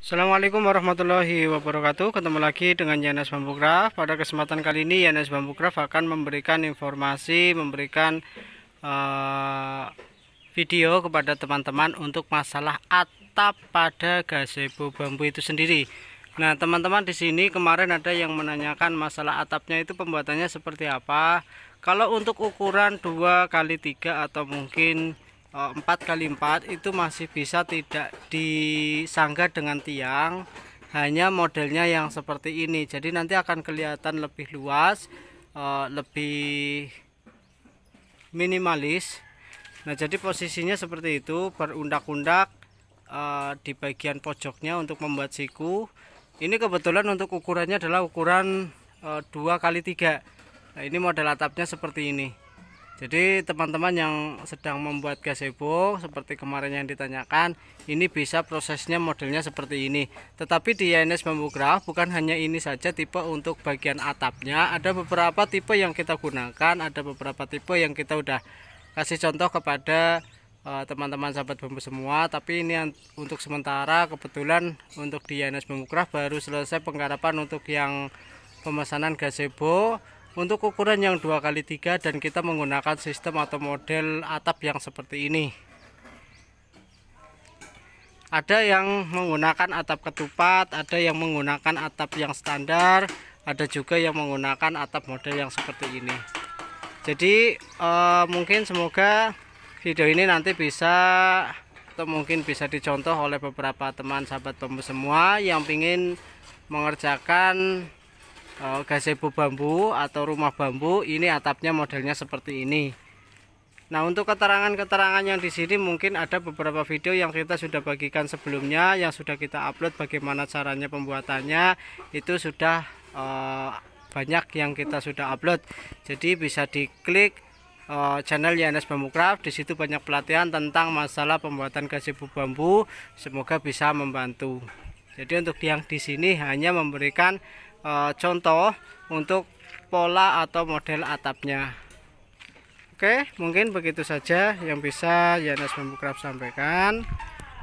Assalamualaikum warahmatullahi wabarakatuh Ketemu lagi dengan Yanes Craft Pada kesempatan kali ini Yanes Craft akan memberikan informasi Memberikan uh, video kepada teman-teman Untuk masalah atap pada gazebo bambu itu sendiri Nah teman-teman di sini kemarin ada yang menanyakan masalah atapnya itu pembuatannya seperti apa Kalau untuk ukuran 2 kali 3 atau mungkin 4 eh, kali 4 itu masih bisa tidak disangga dengan tiang hanya modelnya yang seperti ini jadi nanti akan kelihatan lebih luas eh, lebih minimalis nah jadi posisinya seperti itu berundak-undak eh, di bagian pojoknya untuk membuat siku ini kebetulan untuk ukurannya adalah ukuran dua kali tiga nah ini model atapnya seperti ini jadi teman-teman yang sedang membuat gazebo seperti kemarin yang ditanyakan ini bisa prosesnya modelnya seperti ini tetapi di YNS bambu graf bukan hanya ini saja tipe untuk bagian atapnya ada beberapa tipe yang kita gunakan ada beberapa tipe yang kita udah kasih contoh kepada eh, teman-teman uh, sahabat bambu semua tapi ini untuk sementara kebetulan untuk di YNS bambu graf baru selesai penggarapan untuk yang pemesanan gazebo untuk ukuran yang dua kali tiga dan kita menggunakan sistem atau model atap yang seperti ini ada yang menggunakan atap ketupat ada yang menggunakan atap yang standar ada juga yang menggunakan atap model yang seperti ini jadi eh, mungkin semoga video ini nanti bisa atau mungkin bisa dicontoh oleh beberapa teman sahabat pembu semua yang ingin mengerjakan Eh, gazebo bambu atau rumah bambu ini atapnya modelnya seperti ini Nah untuk keterangan-keterangan yang di sini mungkin ada beberapa video yang kita sudah bagikan sebelumnya yang sudah kita upload bagaimana caranya pembuatannya itu sudah uh, banyak yang kita sudah upload jadi bisa diklik eh, channel Yanes Bambucraft di situ banyak pelatihan tentang masalah pembuatan gazebo bambu semoga bisa membantu jadi untuk yang di sini hanya memberikan uh, contoh untuk pola atau model atapnya Oke mungkin begitu saja yang bisa Yanes Bambukrab sampaikan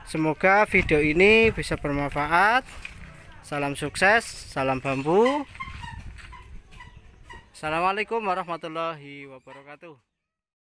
Semoga video ini bisa bermanfaat Salam sukses, salam bambu Assalamualaikum warahmatullahi wabarakatuh